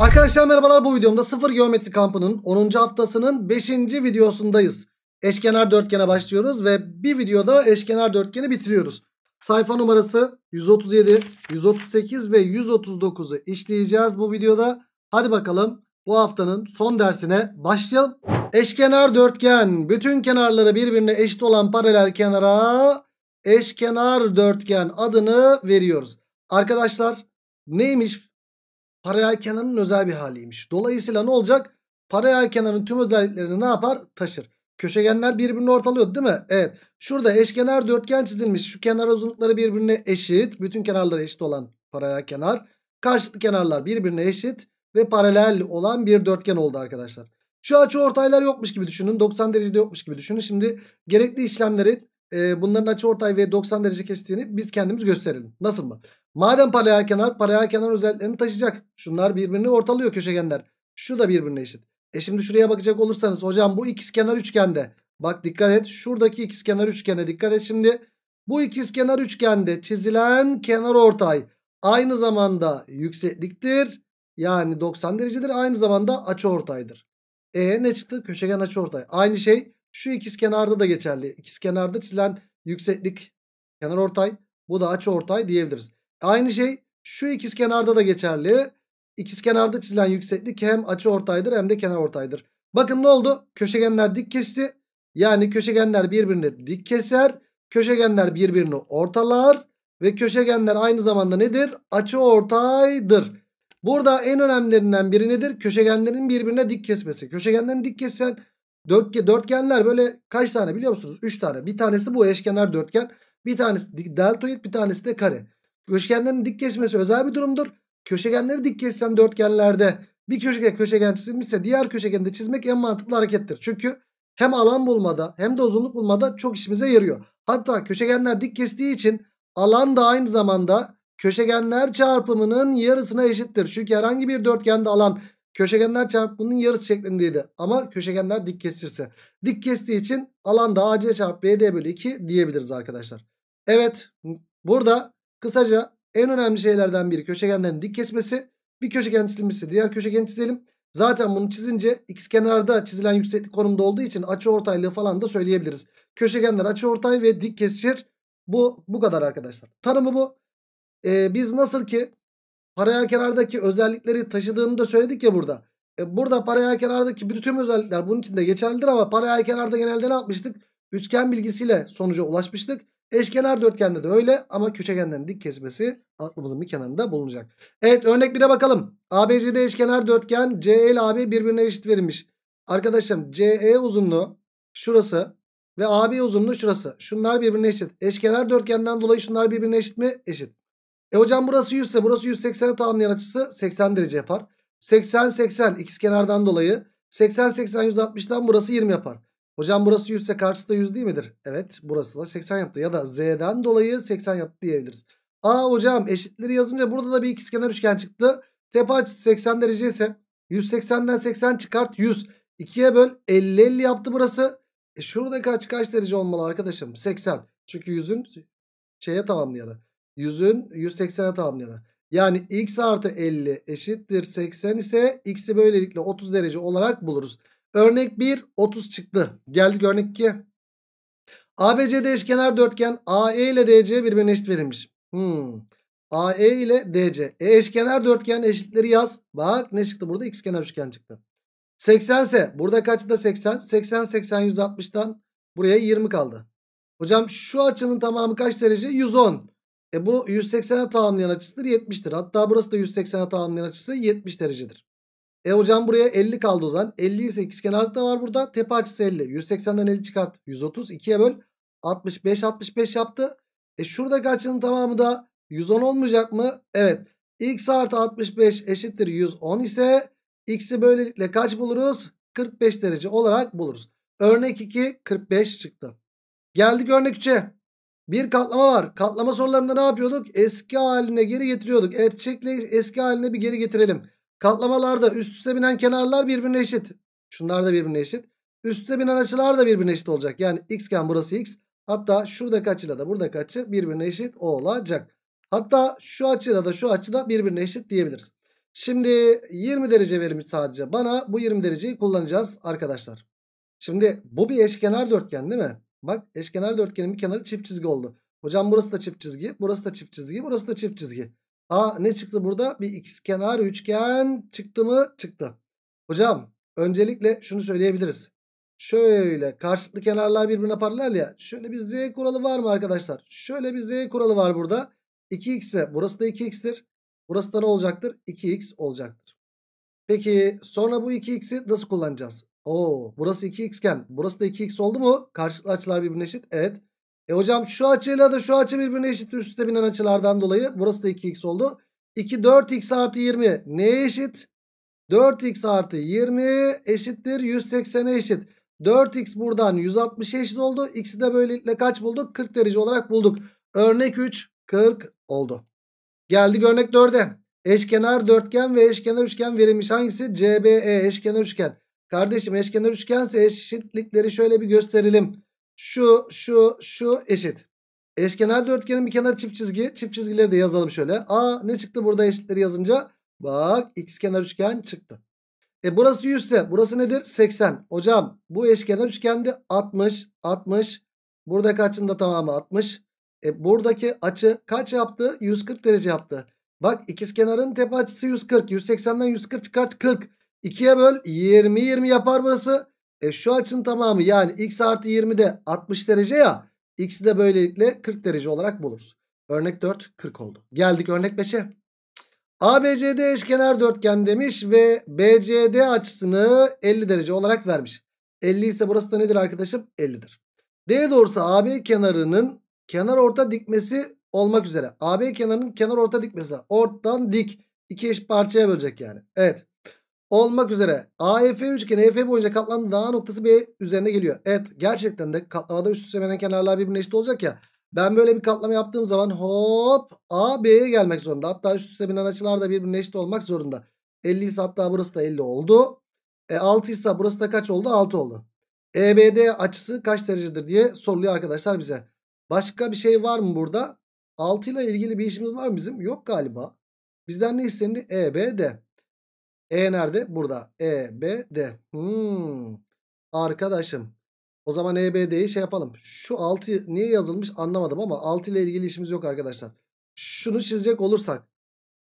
Arkadaşlar merhabalar bu videomda sıfır geometri kampının 10. haftasının 5. videosundayız. Eşkenar dörtgene başlıyoruz ve bir videoda eşkenar dörtgeni bitiriyoruz. Sayfa numarası 137, 138 ve 139'u işleyeceğiz bu videoda. Hadi bakalım bu haftanın son dersine başlayalım. Eşkenar dörtgen bütün kenarları birbirine eşit olan paralel kenara eşkenar dörtgen adını veriyoruz. Arkadaşlar neymiş paralel kenarının özel bir haliymiş. Dolayısıyla ne olacak? Paralel kenarın tüm özelliklerini ne yapar? Taşır. Köşegenler birbirini ortalıyordu değil mi? Evet. Şurada eşkenar dörtgen çizilmiş. Şu kenar uzunlukları birbirine eşit. Bütün kenarları eşit olan paralel kenar. Karşılıklı kenarlar birbirine eşit ve paralel olan bir dörtgen oldu arkadaşlar. Şu açı ortaylar yokmuş gibi düşünün. 90 derecede yokmuş gibi düşünün. Şimdi gerekli işlemleri e, bunların ortay ve 90 derece kestiğini biz kendimiz gösterelim. Nasıl mı? Madem paralel kenar paralel kenar özelliklerini taşıyacak. Şunlar birbirini ortalıyor köşegenler. Şu da birbirine eşit. E şimdi şuraya bakacak olursanız hocam bu ikizkenar üçgende. Bak dikkat et şuradaki ikizkenar üçgene dikkat et şimdi. Bu ikizkenar üçgende çizilen kenar ortay aynı zamanda yüksekliktir. Yani 90 derecedir aynı zamanda açı ortaydır. E ne çıktı? Köşegen açı ortay. Aynı şey şu ikiz kenarda da geçerli. İkiz kenarda çizilen yükseklik kenar ortay. Bu da açı ortay diyebiliriz. Aynı şey şu ikiz kenarda da geçerli. İkiz kenarda çizilen yükseklik hem açı ortaydır hem de kenar ortaydır. Bakın ne oldu? Köşegenler dik kesti. Yani köşegenler birbirine dik keser. Köşegenler birbirini ortalar. Ve köşegenler aynı zamanda nedir? Açı ortaydır. Burada en önemlilerinden biri nedir? Köşegenlerin birbirine dik kesmesi. Köşegenlerin dik kesen Dört, dörtgenler böyle kaç tane biliyor musunuz? 3 tane. Bir tanesi bu eşkenar dörtgen. Bir tanesi deltoid bir tanesi de kare. Köşegenlerin dik kesmesi özel bir durumdur. Köşegenleri dik kesen dörtgenlerde bir köşegen köşegen çizilmişse diğer köşegeni de çizmek en mantıklı harekettir. Çünkü hem alan bulmada hem de uzunluk bulmada çok işimize yarıyor. Hatta köşegenler dik kestiği için alan da aynı zamanda köşegenler çarpımının yarısına eşittir. Çünkü herhangi bir dörtgende alan Köşegenler bunun yarısı şeklindeydi. Ama köşegenler dik kesirse. Dik kestiği için alan da AC çarpı BD bölü 2 diyebiliriz arkadaşlar. Evet burada kısaca en önemli şeylerden biri köşegenlerin dik kesmesi. Bir köşegen çizilmişse diğer köşegen çizelim. Zaten bunu çizince x kenarda çizilen yükseklik konumda olduğu için açı ortaylığı falan da söyleyebiliriz. Köşegenler açı ortay ve dik kesişir. Bu bu kadar arkadaşlar. Tanımı bu. Ee, biz nasıl ki paraya kenardaki özellikleri taşıdığını da söyledik ya burada. E burada paraya kenardaki bütün özellikler bunun içinde geçerlidir ama paraya kenarda genelde ne yapmıştık? Üçgen bilgisiyle sonuca ulaşmıştık. Eşkenar dörtgende de öyle ama köşegenlerin dik kesmesi aklımızın bir kenarında bulunacak. Evet örnek 1'e bakalım. ABCD eşkenar dörtgen CE ile AB birbirine eşit verilmiş. Arkadaşım CE uzunluğu şurası ve AB uzunluğu şurası. Şunlar birbirine eşit. Eşkenar dörtgenden dolayı şunlar birbirine eşit mi? Eşit. E hocam burası 100 ise burası 180'e tamamlayan açısı 80 derece yapar. 80 80 x kenardan dolayı 80 80 160'dan burası 20 yapar. Hocam burası 100 ise karşısı da 100 değil midir? Evet burası da 80 yaptı ya da z'den dolayı 80 yaptı diyebiliriz. Aa hocam eşitleri yazınca burada da bir ikizkenar üçgen çıktı. Tepe açısı 80 derece ise 180'den 80 çıkart 100. 2'ye böl 50 50 yaptı burası. E şuradaki kaç kaç derece olmalı arkadaşım? 80. Çünkü 100'ün şeye tamamlayanı. 100'ün 180'e tamamlayanı. Yani x artı 50 eşittir 80 ise x'i böylelikle 30 derece olarak buluruz. Örnek 1 30 çıktı. Geldik örnek 2'ye. ABCD eşkenar dörtgen AE ile DC birbirine eşit verilmiş. Hmm. AE ile DC. E eşkenar dörtgen eşitleri yaz. Bak ne çıktı burada? X kenar üçgen çıktı. 80 ise burada kaçta 80? 80 80 160'tan buraya 20 kaldı. Hocam şu açının tamamı kaç derece? 110. E bunu 180'e tamamlayan açısıdır 70'tir. Hatta burası da 180'e tamamlayan açısı 70 derecedir. E hocam buraya 50 kaldı o zaman. 50 ise ikizkenarlık da var burada. Tepe açısı 50. 180'den 50 çıkart. 130 2'ye böl. 65 65 yaptı. E şuradaki açının tamamı da 110 olmayacak mı? Evet. X artı 65 eşittir 110 ise X'i böylelikle kaç buluruz? 45 derece olarak buluruz. Örnek 2 45 çıktı. Geldik örnek 3'e. Bir katlama var. Katlama sorularında ne yapıyorduk? Eski haline geri getiriyorduk. Evet şekli eski haline bir geri getirelim. Katlamalarda üst üste binen kenarlar birbirine eşit. Şunlar da birbirine eşit. Üst Üste binen açılar da birbirine eşit olacak. Yani x xken burası x. Hatta şuradaki açıyla da buradaki açı birbirine eşit olacak. Hatta şu açıyla da şu açı da birbirine eşit diyebiliriz. Şimdi 20 derece verilmiş sadece bana. Bu 20 dereceyi kullanacağız arkadaşlar. Şimdi bu bir eşkenar dörtgen değil mi? Bak eşkenar dörtgenin bir kenarı çift çizgi oldu. Hocam burası da çift çizgi. Burası da çift çizgi. Burası da çift çizgi. Aa ne çıktı burada? Bir x kenar üçgen çıktı mı? Çıktı. Hocam öncelikle şunu söyleyebiliriz. Şöyle karşılıklı kenarlar birbirine paralel ya. Şöyle bir z kuralı var mı arkadaşlar? Şöyle bir z kuralı var burada. 2x burası da 2x'tir. Burası da ne olacaktır? 2x olacaktır. Peki sonra bu 2x'i nasıl kullanacağız? Oo burası 2x iken burası da 2x oldu mu? Karşılıklı açılar birbirine eşit. Evet. E hocam şu açıyla da şu açı birbirine eşit üstte binen açılardan dolayı. Burası da 2x oldu. 2 4x artı 20 neye eşit? 4x artı 20 eşittir 180'e eşit. 4x buradan 160 eşit oldu. X'i de böylelikle kaç bulduk? 40 derece olarak bulduk. Örnek 3 40 oldu. Geldik örnek 4'e. Eşkenar dörtgen ve eşkenar üçgen verilmiş hangisi? CBE eşkenar üçgen. Kardeşim eşkenar üçgense eşitlikleri şöyle bir gösterelim. Şu, şu, şu eşit. Eşkenar dörtgenin bir kenarı çift çizgi. Çift çizgileri de yazalım şöyle. Aa ne çıktı burada eşitleri yazınca? Bak x kenar üçgen çıktı. E burası 100 ise burası nedir? 80. Hocam bu eşkenar üçgende 60, 60. Burada açının da tamamı 60. E buradaki açı kaç yaptı? 140 derece yaptı. Bak ikizkenarın tepe açısı 140. 180'den 140 çıkart 40. 2'ye böl 20 20 yapar burası. E şu açının tamamı yani x artı 20 de 60 derece ya. X'i de böylelikle 40 derece olarak buluruz. Örnek 4 40 oldu. Geldik örnek 5'e. ABCD eşkenar dörtgen demiş ve BCD açısını 50 derece olarak vermiş. 50 ise burası da nedir arkadaşım? 50'dir. D doğrusu AB kenarının kenar orta dikmesi olmak üzere. AB kenarının kenar orta dikmesi. Ortadan dik. iki eş parçaya bölecek yani. Evet olmak üzere AEF üçgeni EF boyunca katlandı. A noktası B üzerine geliyor. Evet gerçekten de katlamada üst üste benen kenarlar birbirine eşit olacak ya. Ben böyle bir katlama yaptığım zaman hop A B'ye gelmek zorunda. Hatta üst üste binen açılar da birbirine eşit olmak zorunda. 50 ise hatta burası da 50 oldu. E, 6 ise burası da kaç oldu? 6 oldu. EBD açısı kaç derecedir diye soruluyor arkadaşlar bize. Başka bir şey var mı burada? 6 ile ilgili bir işimiz var mı bizim? Yok galiba. Bizden ne istenir? EBD. E nerede? Burada. E, B, D. Hmm. Arkadaşım. O zaman E, B, D'yi şey yapalım. Şu 6 niye yazılmış anlamadım ama 6 ile ilgili işimiz yok arkadaşlar. Şunu çizecek olursak.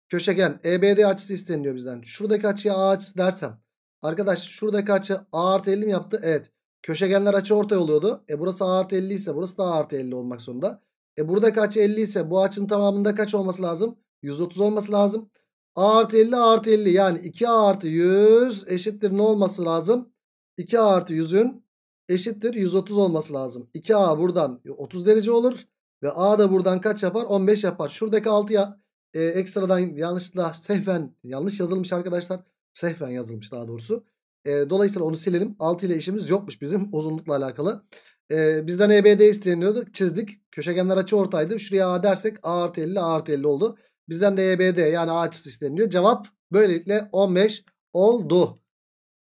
Köşegen E, B, D açısı isteniyor bizden. Şuradaki açıya A açısı dersem. Arkadaş şuradaki açı A artı 50 mi yaptı? Evet. Köşegenler açı ortaya oluyordu. E burası A artı 50 ise burası da A artı 50 olmak zorunda. E buradaki açı 50 ise bu açın tamamında kaç olması lazım? 130 olması lazım. A artı 50 artı 50 yani 2A artı 100 eşittir ne olması lazım? 2A artı 100'ün eşittir 130 olması lazım. 2A buradan 30 derece olur. Ve A da buradan kaç yapar? 15 yapar. Şuradaki 6 ya, e, ekstradan yanlışla sehven yanlış yazılmış arkadaşlar. Sehven yazılmış daha doğrusu. E, dolayısıyla onu silelim. 6 ile işimiz yokmuş bizim uzunlukla alakalı. E, bizden EBD isteniyordu. Çizdik. Köşegenler açı ortaydı. Şuraya A dersek A artı 50 A artı 50 oldu. Bizden de EBD yani A açısı isteniyor. Cevap böylelikle 15 oldu.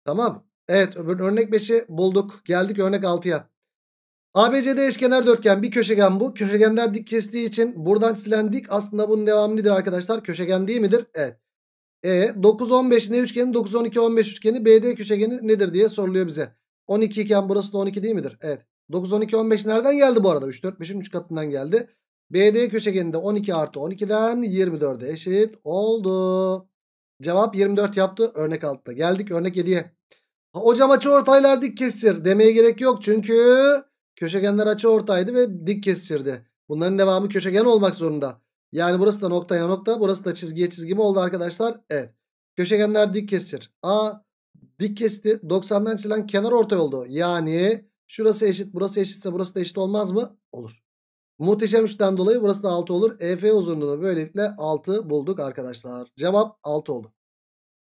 Tamam. Evet örnek 5'i bulduk. Geldik örnek 6'ya. ABCD eşkenar dörtgen bir köşegen bu. Köşegenler dik kestiği için buradan çizilen dik aslında bunun devamı arkadaşlar? Köşegen değil midir? Evet. E 9 15 ne üçgeni? 9 12 15 üçgeni BD köşegeni nedir diye soruluyor bize. 12 iken burası da 12 değil midir? Evet. 9 12 15 nereden geldi bu arada? 3 4 5'in 3 katından geldi. BD köşegeninde 12 artı 12'den 24'e eşit oldu. Cevap 24 yaptı. Örnek altta. Geldik örnek 7'ye. Hocam açı ortaylar dik kesir demeye gerek yok. Çünkü köşegenler açı ortaydı ve dik kesirdi. Bunların devamı köşegen olmak zorunda. Yani burası da noktaya nokta. Burası da çizgiye çizgi mi oldu arkadaşlar? Evet. Köşegenler dik kesir. A dik kesti. 90'dan çizilen kenar ortay oldu. Yani şurası eşit burası eşitse burası da eşit olmaz mı? Olur. Muhteşem 3'ten dolayı burası da 6 olur. EF uzunluğunu böylelikle 6 bulduk arkadaşlar. Cevap 6 oldu.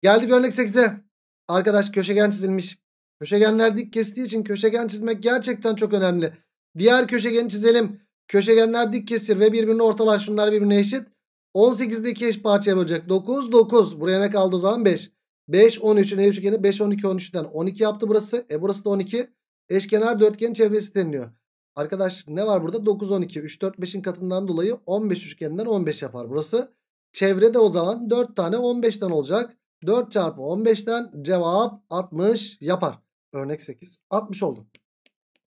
Geldik örnek 8'e. Arkadaş köşegen çizilmiş. Köşegenler dik kestiği için köşegen çizmek gerçekten çok önemli. Diğer köşegeni çizelim. Köşegenler dik kesir ve birbirini ortalar. Şunlar birbirine eşit. 18'de 2 eş parçaya bölecek. 9, 9. Buraya ne kaldı o zaman? 5. 5, 13'ün ev üçgeni 5, 12, 13'ten 12 yaptı burası. E burası da 12. Eşkenar dörtgen çevresi deniliyor. Arkadaş ne var burada? 9, 12. 3, 4, 5'in katından dolayı 15 üçgeninden 15 yapar burası. Çevrede o zaman 4 tane 15'ten olacak. 4 çarpı 15'ten cevap 60 yapar. Örnek 8. 60 oldu.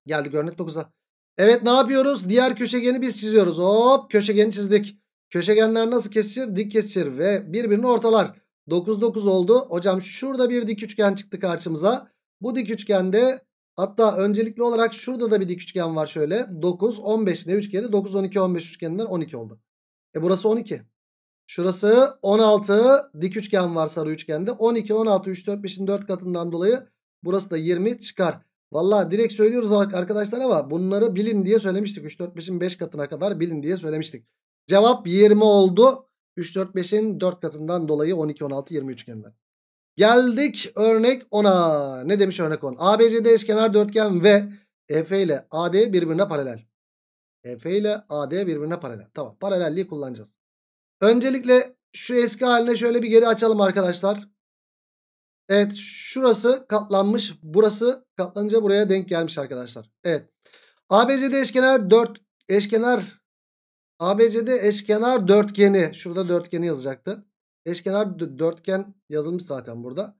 Geldik örnek 9'a. Evet ne yapıyoruz? Diğer köşegeni biz çiziyoruz. Hop köşegeni çizdik. Köşegenler nasıl kesişir? Dik kesişir ve birbirini ortalar. 9 9 oldu. Hocam şurada bir dik üçgen çıktı karşımıza. Bu dik üçgende Hatta öncelikli olarak şurada da bir dik üçgen var şöyle. 9, 15 ne üçgeni? 9, 12, 15 üçgeninden 12 oldu. E burası 12. Şurası 16 dik üçgen var sarı üçgende. 12, 16, 3, 4, 5'in 4 katından dolayı burası da 20 çıkar. Valla direkt söylüyoruz arkadaşlar ama bunları bilin diye söylemiştik. 3, 4, 5'in 5 katına kadar bilin diye söylemiştik. Cevap 20 oldu. 3, 4, 5'in 4 katından dolayı 12, 16, 20 üçgeninden. Geldik örnek 10'a. Ne demiş örnek 10? ABCD eşkenar dörtgen ve EF ile AD birbirine paralel. EF ile AD birbirine paralel. Tamam paralelliği kullanacağız. Öncelikle şu eski haline şöyle bir geri açalım arkadaşlar. Evet şurası katlanmış. Burası katlanınca buraya denk gelmiş arkadaşlar. Evet. ABCD eşkenar dört eşkenar ABCD eşkenar dörtgeni. Şurada dörtgeni yazacaktı. Eşkenar dörtgen yazılmış zaten burada.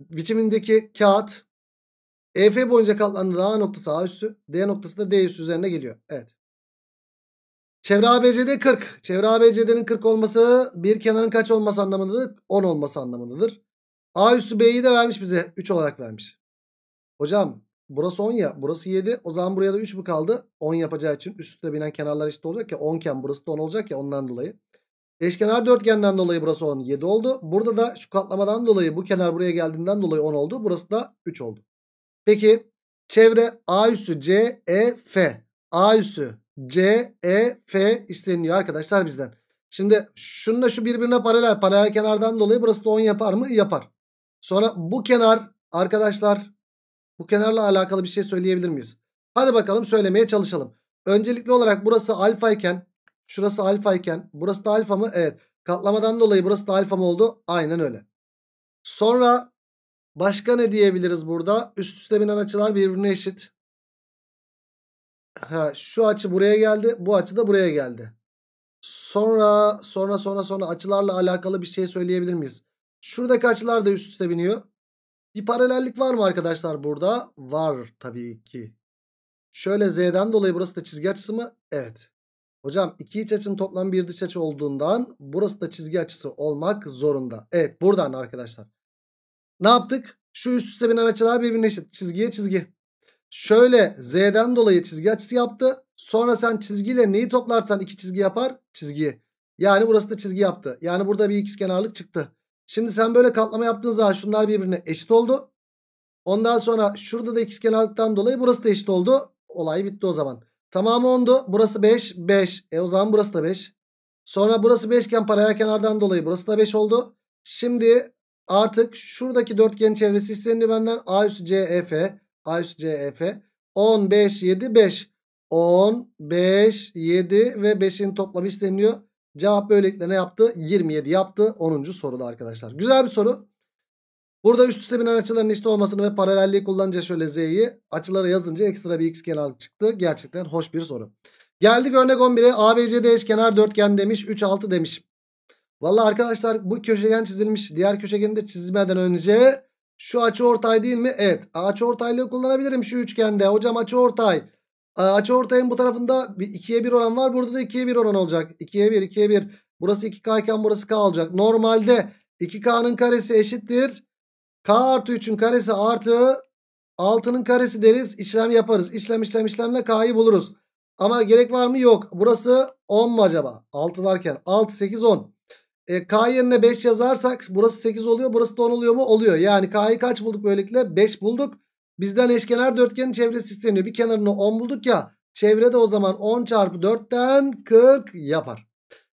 Biçimindeki kağıt EF boyunca katlanan A noktası A üssü, D noktası da D üssü üzerine geliyor. Evet. Çevre ABCD 40. Çevre ABCD'nin 40 olması bir kenarın kaç olması anlamındadır? 10 olması anlamındadır. A üssü B'yi de vermiş bize. 3 olarak vermiş. Hocam burası 10 ya. Burası 7. O zaman buraya da 3 mü kaldı? 10 yapacağı için üstte binen kenarlar eşit olacak ya. 10 iken burası da 10 olacak ya ondan dolayı. Eşkenar dörtgenden dolayı burası 17 oldu. Burada da şu katlamadan dolayı bu kenar buraya geldiğinden dolayı 10 oldu. Burası da 3 oldu. Peki çevre A üssü C, E, F. A üssü C, E, F isteniyor arkadaşlar bizden. Şimdi şununla şu birbirine paralel. Paralel kenardan dolayı burası da 10 yapar mı? Yapar. Sonra bu kenar arkadaşlar bu kenarla alakalı bir şey söyleyebilir miyiz? Hadi bakalım söylemeye çalışalım. Öncelikli olarak burası alfa iken Şurası alfa iken burası da alfa mı? Evet. Katlamadan dolayı burası da alfa mı oldu? Aynen öyle. Sonra başka ne diyebiliriz burada? Üst üste binen açılar birbirine eşit. Ha, şu açı buraya geldi. Bu açı da buraya geldi. Sonra sonra sonra sonra açılarla alakalı bir şey söyleyebilir miyiz? Şuradaki açılar da üst üste biniyor. Bir paralellik var mı arkadaşlar burada? Var tabii ki. Şöyle z'den dolayı burası da çizgi açısı mı? Evet. Hocam iki iç açının toplamı bir dış açı olduğundan burası da çizgi açısı olmak zorunda. Evet buradan arkadaşlar. Ne yaptık? Şu üst üste binen açılar birbirine eşit. Çizgiye çizgi. Şöyle z'den dolayı çizgi açısı yaptı. Sonra sen çizgiyle neyi toplarsan iki çizgi yapar? Çizgiyi. Yani burası da çizgi yaptı. Yani burada bir kenarlık çıktı. Şimdi sen böyle katlama yaptığın zaman şunlar birbirine eşit oldu. Ondan sonra şurada da kenarlıktan dolayı burası da eşit oldu. Olay bitti o zaman. Tamamı 10'du. Burası 5. 5. E o zaman burası da 5. Sonra burası 5 iken paraya kenardan dolayı burası da 5 oldu. Şimdi artık şuradaki dörtgen çevresi istendi benden. A üstü CEF. A üstü CEF. 10, 5, 7, 5. 10, 5, 7 ve 5'in toplamı isteniyor. Cevap böylelikle ne yaptı? 27 yaptı. 10. soruda arkadaşlar. Güzel bir soru. Burada üst üste binen açıların eşit olmasını ve paralelliği kullanınca şöyle z'yi açıları yazınca ekstra bir x kenar çıktı. Gerçekten hoş bir soru. Geldik örnek 11'e. ABCD eşkenar dörtgen demiş. 3 6 demiş. Valla arkadaşlar bu köşegen çizilmiş. Diğer köşegeni de çizmeden önce şu açı ortay değil mi? Evet. Açı ortaylığı kullanabilirim şu üçgende. Hocam açı ortay. Açı ortayın bu tarafında 2'ye 1 oran var. Burada da 2'ye 1 oran olacak. 2'ye 1, 2'ye 1. Burası 2K iken burası K olacak. Normalde 2K'nın karesi eşittir. K artı 3'ün karesi artı 6'nın karesi deriz. İşlem yaparız. İşlem işlem işlemle K'yı buluruz. Ama gerek var mı? Yok. Burası 10 mu acaba? 6 varken. 6, 8, 10. E, K yerine 5 yazarsak burası 8 oluyor. Burası da 10 oluyor mu? Oluyor. Yani K'yı kaç bulduk böylelikle? 5 bulduk. Bizden eşkenar dörtgenin çevresi isteniyor. Bir kenarını 10 bulduk ya. Çevre de o zaman 10 çarpı 4'ten 40 yapar.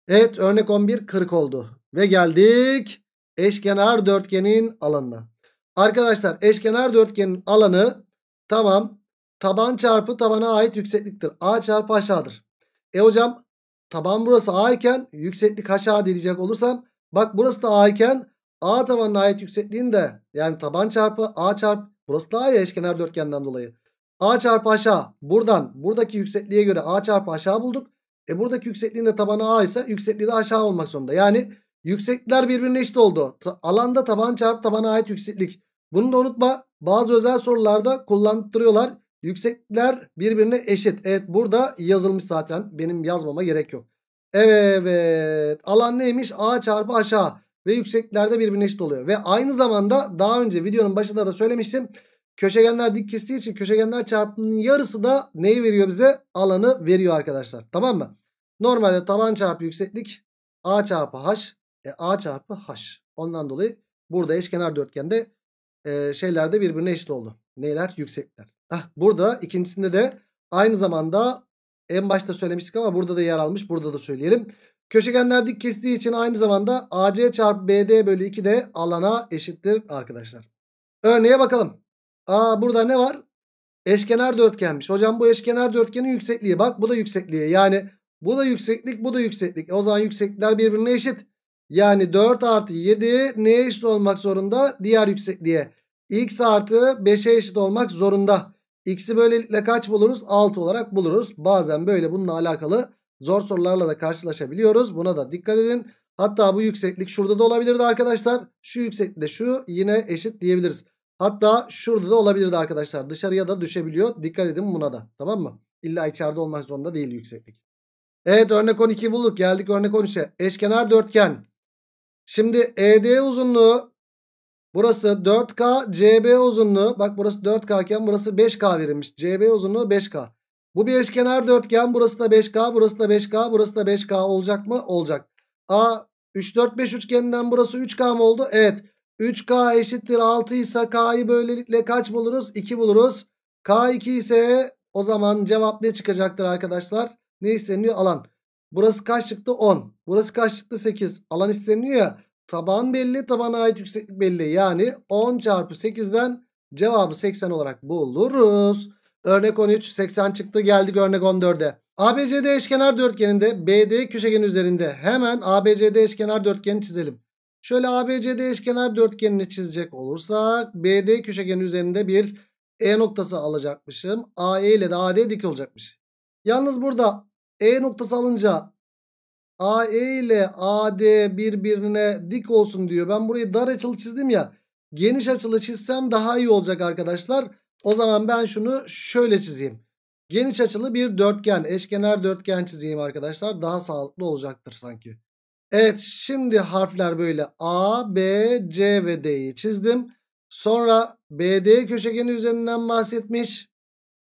Evet örnek 11 40 oldu. Ve geldik eşkenar dörtgenin alanına. Arkadaşlar eşkenar dörtgenin alanı tamam taban çarpı tabana ait yüksekliktir. A çarpı aşağıdır. E hocam taban burası A iken yükseklik aşağı diyecek olursam bak burası da A iken A tabanına ait yüksekliğin de yani taban çarpı A çarpı burası da A ya eşkenar dörtgenden dolayı. A çarpı aşağı buradan buradaki yüksekliğe göre A çarpı aşağı bulduk. E buradaki yüksekliğin de tabanı A ise yüksekliği de aşağı olmak zorunda. Yani yüksekler birbirine eşit oldu. Ta alanda taban çarpı tabana ait yükseklik. Bunu da unutma bazı özel sorularda kullandırıyorlar. Yükseklikler birbirine eşit. Evet burada yazılmış zaten benim yazmama gerek yok. Evet alan neymiş A çarpı aşağı ve yüksekliklerde birbirine eşit oluyor. Ve aynı zamanda daha önce videonun başında da söylemiştim. Köşegenler dik kestiği için köşegenler çarpımının yarısı da neyi veriyor bize? Alanı veriyor arkadaşlar. Tamam mı? Normalde taban çarpı yükseklik A çarpı H. E, A çarpı H. Ondan dolayı burada eşkenar dörtgende e, şeyler birbirine eşit oldu. Neyler? Yüksekler. Heh, burada ikincisinde de aynı zamanda en başta söylemiştik ama burada da yer almış. Burada da söyleyelim. Köşegenler dik kestiği için aynı zamanda AC çarpı BD bölü 2 de alana eşittir arkadaşlar. Örneğe bakalım. Aa burada ne var? Eşkenar dörtgenmiş. Hocam bu eşkenar dörtgenin yüksekliği. Bak bu da yüksekliği. Yani bu da yükseklik bu da yükseklik. E, o zaman yükseklikler birbirine eşit. Yani 4 artı 7 neye eşit olmak zorunda? Diğer yüksekliğe. X artı 5'e eşit olmak zorunda. X'i böylelikle kaç buluruz? 6 olarak buluruz. Bazen böyle bununla alakalı zor sorularla da karşılaşabiliyoruz. Buna da dikkat edin. Hatta bu yükseklik şurada da olabilirdi arkadaşlar. Şu yükseklik de şu yine eşit diyebiliriz. Hatta şurada da olabilirdi arkadaşlar. Dışarıya da düşebiliyor. Dikkat edin buna da. Tamam mı? İlla içeride olmak zorunda değil yükseklik. Evet örnek 12'yi bulduk. Geldik örnek 13'e. Eşkenar dörtgen. Şimdi ED uzunluğu burası 4K. CB uzunluğu bak burası 4K iken burası 5K verilmiş. CB uzunluğu 5K. Bu bir eşkenar dörtgen. Burası da 5K. Burası da 5K. Burası da 5K olacak mı? Olacak. A 3 4 5 üçgeninden burası 3K mı oldu? Evet. 3K eşittir 6 ise K'yı böylelikle kaç buluruz? 2 buluruz. K2 ise o zaman cevap ne çıkacaktır arkadaşlar? Ne isteniyor? Alan. Burası kaç çıktı? 10. Burası kaç çıktı? 8. Alan isteniyor ya. Taban belli. Tabana ait yükseklik belli. Yani 10 çarpı 8'den cevabı 80 olarak buluruz. Örnek 13 80 çıktı. Geldik örnek 14'e. ABCD eşkenar dörtgeninde BD köşegen üzerinde hemen ABCD eşkenar dörtgeni çizelim. Şöyle ABCD eşkenar dörtgenini çizecek olursak BD köşegen üzerinde bir E noktası alacakmışım. AE ile de AD dik olacakmış. Yalnız burada e noktası alınca AE ile AD birbirine dik olsun diyor. Ben burayı dar açılı çizdim ya. Geniş açılı çizsem daha iyi olacak arkadaşlar. O zaman ben şunu şöyle çizeyim. Geniş açılı bir dörtgen, eşkenar dörtgen çizeyim arkadaşlar. Daha sağlıklı olacaktır sanki. Evet şimdi harfler böyle A, B, C ve D'yi çizdim. Sonra BD köşegeni üzerinden bahsetmiş.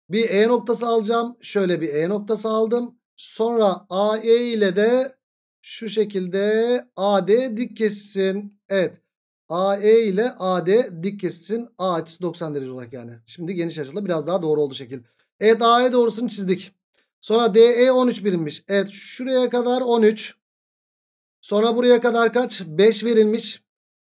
Bir E noktası alacağım. Şöyle bir E noktası aldım. Sonra AE ile de şu şekilde AD dik kessin. Evet. AE ile AD dik kessin. A açısı 90 derece olarak yani. Şimdi geniş açılı biraz daha doğru oldu şekil. Evet AE doğrusunu çizdik. Sonra DE 13 birimmiş. Evet şuraya kadar 13. Sonra buraya kadar kaç? 5 verilmiş.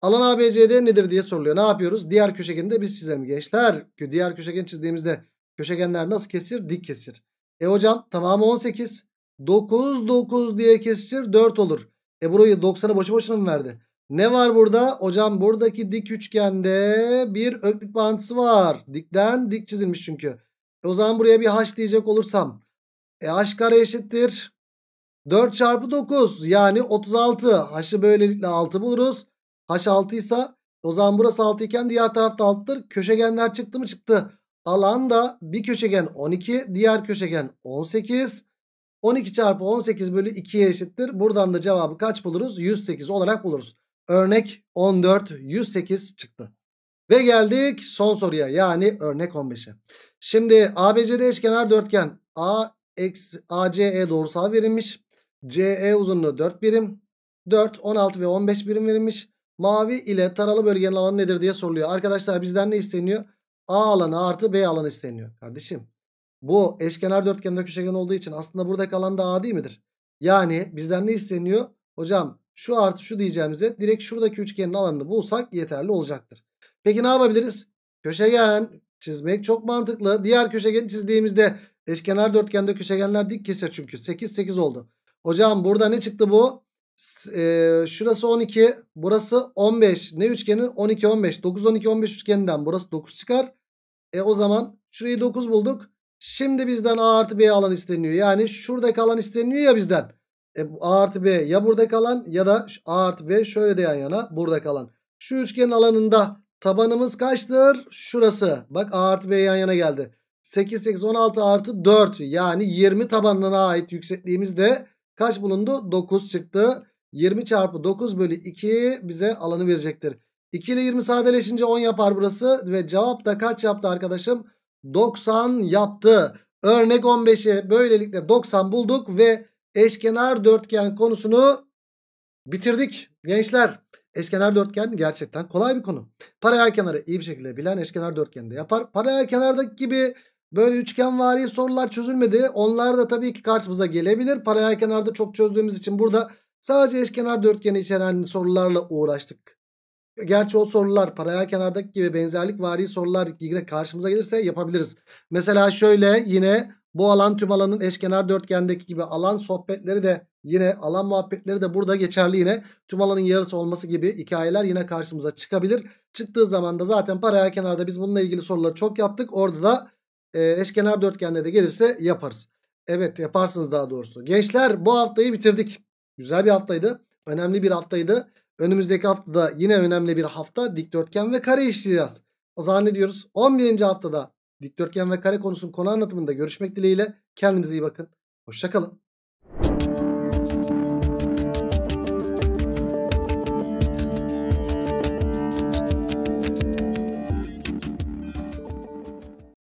Alan ABCD nedir diye soruluyor. Ne yapıyoruz? Diğer köşegeni de biz çizelim gençler. Diğer köşegen çizdiğimizde köşegenler nasıl kesir? Dik kesir. E hocam tamamı 18. 9 9 diye kesişir 4 olur. E burayı 90'a boşu boşuna mı verdi? Ne var burada? Hocam buradaki dik üçgende bir öklük bağıntısı var. Dikten dik çizilmiş çünkü. E o zaman buraya bir h diyecek olursam. E h kare eşittir. 4 çarpı 9 yani 36. H'ı böylelikle 6 buluruz. H 6 ise o zaman burası 6 iken diğer tarafta 6'dır. Köşegenler çıktı mı çıktı. Alan da bir köşegen 12 diğer köşegen 18. 12 çarpı 18 bölü 2'ye eşittir. Buradan da cevabı kaç buluruz? 108 olarak buluruz. Örnek 14 108 çıktı. Ve geldik son soruya yani örnek 15'e. Şimdi ABCD eşkenar dörtgen A ACE doğrusal verilmiş. CE uzunluğu 4 birim. 4, 16 ve 15 birim verilmiş. Mavi ile taralı bölgenin alanı nedir diye soruluyor. Arkadaşlar bizden ne isteniyor? A alanı artı B alanı isteniyor. Kardeşim bu eşkenar dörtgende köşegen olduğu için aslında buradaki alan da A değil midir? Yani bizden ne isteniyor? Hocam şu artı şu diyeceğimize direkt şuradaki üçgenin alanını bulsak yeterli olacaktır. Peki ne yapabiliriz? Köşegen çizmek çok mantıklı. Diğer köşegeni çizdiğimizde eşkenar dörtgende köşegenler dik keser çünkü. 8 8 oldu. Hocam burada ne çıktı bu? E, şurası 12 burası 15 ne üçgeni 12 15 9 12 15 üçgeninden burası 9 çıkar. E o zaman şurayı 9 bulduk. Şimdi bizden A artı B alan isteniyor. Yani şuradaki alan isteniyor ya bizden. E, A artı B ya burada kalan ya da A artı B şöyle de yan yana burada kalan. Şu üçgenin alanında tabanımız kaçtır? Şurası. Bak A artı B yan yana geldi. 8 8 16 artı 4 yani 20 tabanına ait yüksekliğimiz de Kaç bulundu? 9 çıktı. 20 çarpı 9 bölü 2 bize alanı verecektir. 2 ile 20 sadeleşince 10 yapar burası. Ve cevap da kaç yaptı arkadaşım? 90 yaptı. Örnek 15'e böylelikle 90 bulduk ve eşkenar dörtgen konusunu bitirdik. Gençler eşkenar dörtgen gerçekten kolay bir konu. Paralel kenarı iyi bir şekilde bilen eşkenar dörtgeni de yapar. Paralel kenardaki gibi Böyle üçgenvari sorular çözülmedi. Onlar da tabii ki karşımıza gelebilir. Paralel kenarda çok çözdüğümüz için burada sadece eşkenar dörtgeni içeren sorularla uğraştık. Gerçi o sorular paralel kenardaki gibi benzerlik vari sorular yine karşımıza gelirse yapabiliriz. Mesela şöyle yine bu alan tüm alanın eşkenar dörtgendeki gibi alan sohbetleri de yine alan muhabbetleri de burada geçerli yine. Tüm alanın yarısı olması gibi hikayeler yine karşımıza çıkabilir. Çıktığı zaman da zaten paralel kenarda biz bununla ilgili soruları çok yaptık. Orada da e, eşkenar dörtgende de gelirse yaparız. Evet yaparsınız daha doğrusu. Gençler bu haftayı bitirdik. Güzel bir haftaydı. Önemli bir haftaydı. Önümüzdeki haftada yine önemli bir hafta dikdörtgen ve kare işleyeceğiz. O zaman ne diyoruz? 11. haftada dikdörtgen ve kare konusunun konu anlatımında görüşmek dileğiyle. Kendinize iyi bakın. Hoşçakalın.